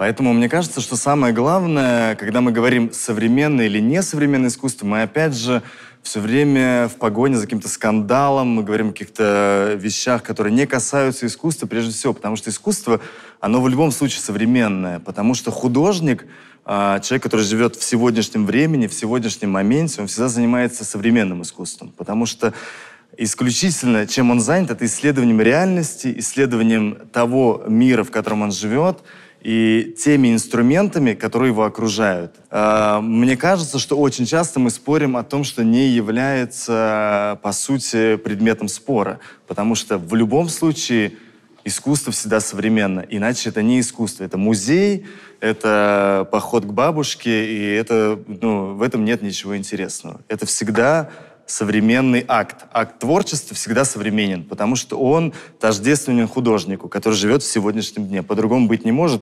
Поэтому мне кажется, что самое главное, когда мы говорим современное или несовременное искусство, мы опять же все время в погоне за каким-то скандалом, мы говорим о каких-то вещах, которые не касаются искусства прежде всего, потому что искусство, оно в любом случае современное, потому что художник, а, человек, который живет в сегодняшнем времени, в сегодняшнем моменте, он всегда занимается современным искусством, потому что исключительно, чем он занят, это исследованием реальности, исследованием того мира, в котором он живет, и теми инструментами, которые его окружают. Э, мне кажется, что очень часто мы спорим о том, что не является, по сути, предметом спора, потому что в любом случае искусство всегда современно, иначе это не искусство, это музей, это поход к бабушке, и это, ну, в этом нет ничего интересного. Это всегда современный акт. Акт творчества всегда современен, потому что он тождественен художнику, который живет в сегодняшнем дне. По-другому быть не может.